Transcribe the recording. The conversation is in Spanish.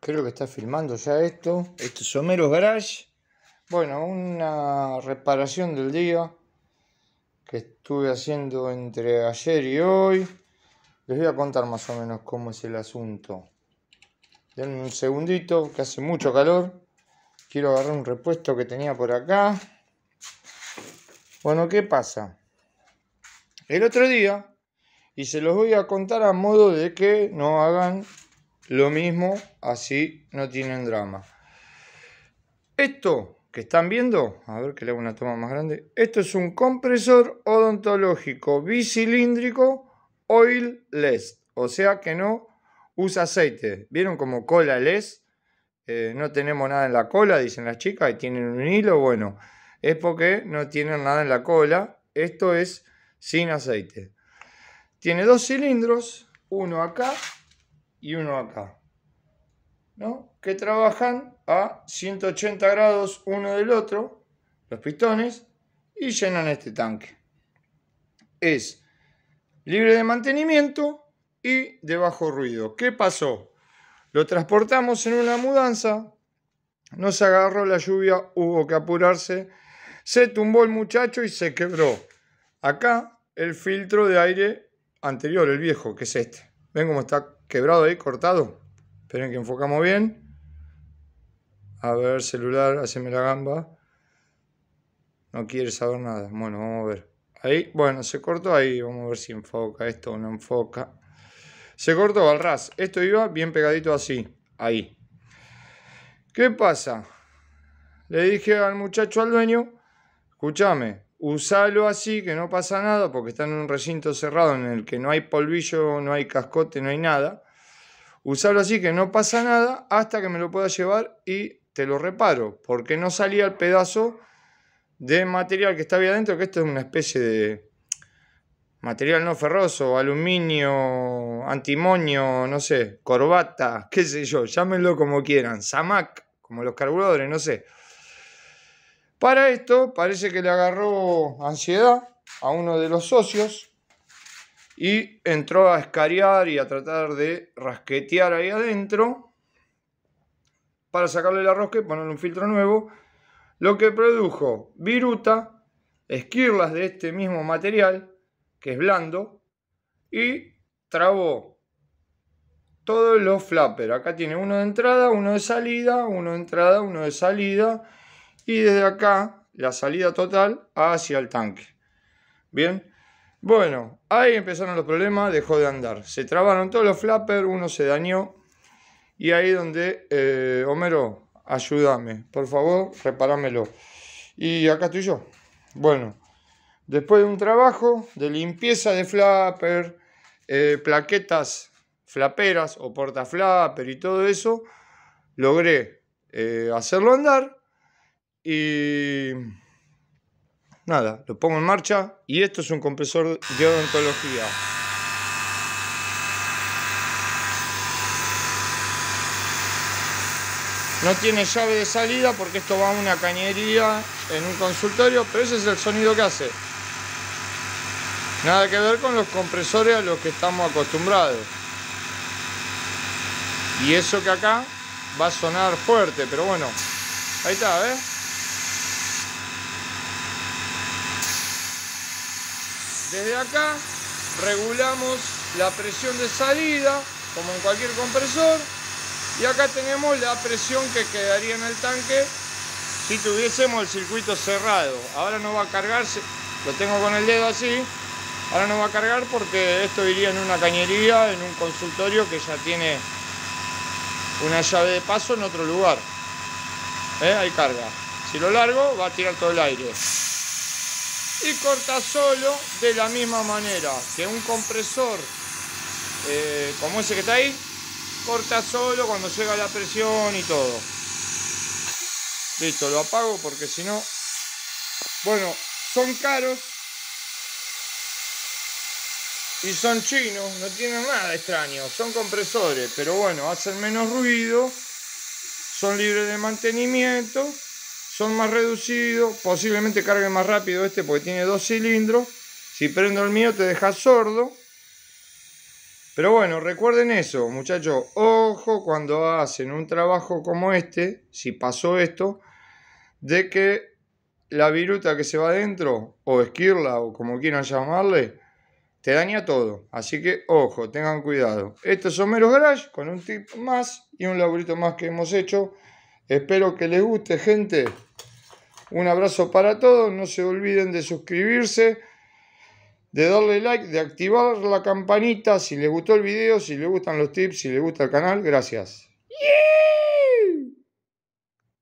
creo que está filmando ya esto. Esto es Garage. Bueno, una reparación del día que estuve haciendo entre ayer y hoy. Les voy a contar más o menos cómo es el asunto. Denme un segundito, que hace mucho calor. Quiero agarrar un repuesto que tenía por acá. Bueno, ¿qué pasa? El otro día, y se los voy a contar a modo de que no hagan lo mismo, así no tienen drama. Esto que están viendo, a ver que le hago una toma más grande, esto es un compresor odontológico bicilíndrico oil-less, o sea que no usa aceite. ¿Vieron como cola-less? Eh, no tenemos nada en la cola, dicen las chicas, y tienen un hilo, bueno, es porque no tienen nada en la cola, esto es sin aceite. Tiene dos cilindros, uno acá y uno acá. ¿no? Que trabajan a 180 grados uno del otro, los pistones, y llenan este tanque. Es libre de mantenimiento y de bajo ruido. ¿Qué pasó? Lo transportamos en una mudanza, no se agarró la lluvia, hubo que apurarse, se tumbó el muchacho y se quebró. Acá el filtro de aire anterior, el viejo, que es este. Ven cómo está quebrado ahí, cortado. Esperen que enfocamos bien. A ver, celular, haceme la gamba. No quiere saber nada. Bueno, vamos a ver. Ahí, bueno, se cortó ahí. Vamos a ver si enfoca esto o no enfoca. Se cortó al ras. Esto iba bien pegadito así. Ahí. ¿Qué pasa? Le dije al muchacho, al dueño, escúchame, usalo así, que no pasa nada, porque está en un recinto cerrado en el que no hay polvillo, no hay cascote, no hay nada. Usalo así, que no pasa nada, hasta que me lo pueda llevar y te lo reparo, porque no salía el pedazo de material que estaba adentro, que esto es una especie de material no ferroso, aluminio, antimonio, no sé, corbata, qué sé yo, llámenlo como quieran, samac, como los carburadores, no sé. Para esto parece que le agarró ansiedad a uno de los socios y entró a escariar y a tratar de rasquetear ahí adentro para sacarle el arroz y ponerle un filtro nuevo, lo que produjo viruta, esquirlas de este mismo material, que es blando, y trabó todos los flappers. Acá tiene uno de entrada, uno de salida, uno de entrada, uno de salida y desde acá la salida total hacia el tanque. Bien, bueno, ahí empezaron los problemas, dejó de andar. Se trabaron todos los flappers, uno se dañó y ahí donde, eh, Homero, ayúdame, por favor, repáramelo. Y acá estoy yo. Bueno, después de un trabajo de limpieza de flapper, eh, plaquetas flaperas o portaflapper y todo eso, logré eh, hacerlo andar y nada, lo pongo en marcha y esto es un compresor de odontología. No tiene llave de salida porque esto va a una cañería en un consultorio, pero ese es el sonido que hace. Nada que ver con los compresores a los que estamos acostumbrados. Y eso que acá va a sonar fuerte, pero bueno, ahí está, ¿ves? ¿eh? Desde acá regulamos la presión de salida, como en cualquier compresor, y acá tenemos la presión que quedaría en el tanque si tuviésemos el circuito cerrado. Ahora no va a cargarse, lo tengo con el dedo así, ahora no va a cargar porque esto iría en una cañería, en un consultorio que ya tiene una llave de paso en otro lugar. ¿Eh? Ahí carga. Si lo largo va a tirar todo el aire y corta solo de la misma manera que un compresor eh, como ese que está ahí corta solo cuando llega la presión y todo listo lo apago porque si no bueno son caros y son chinos no tienen nada extraño son compresores pero bueno hacen menos ruido son libres de mantenimiento son más reducidos, posiblemente carguen más rápido este porque tiene dos cilindros. Si prendo el mío te deja sordo. Pero bueno, recuerden eso, muchachos. Ojo cuando hacen un trabajo como este, si pasó esto, de que la viruta que se va adentro, o esquirla, o como quieran llamarle, te daña todo. Así que ojo, tengan cuidado. Estos son meros garage con un tip más y un laburito más que hemos hecho. Espero que les guste, gente. Un abrazo para todos, no se olviden de suscribirse, de darle like, de activar la campanita si les gustó el video, si les gustan los tips, si les gusta el canal. Gracias.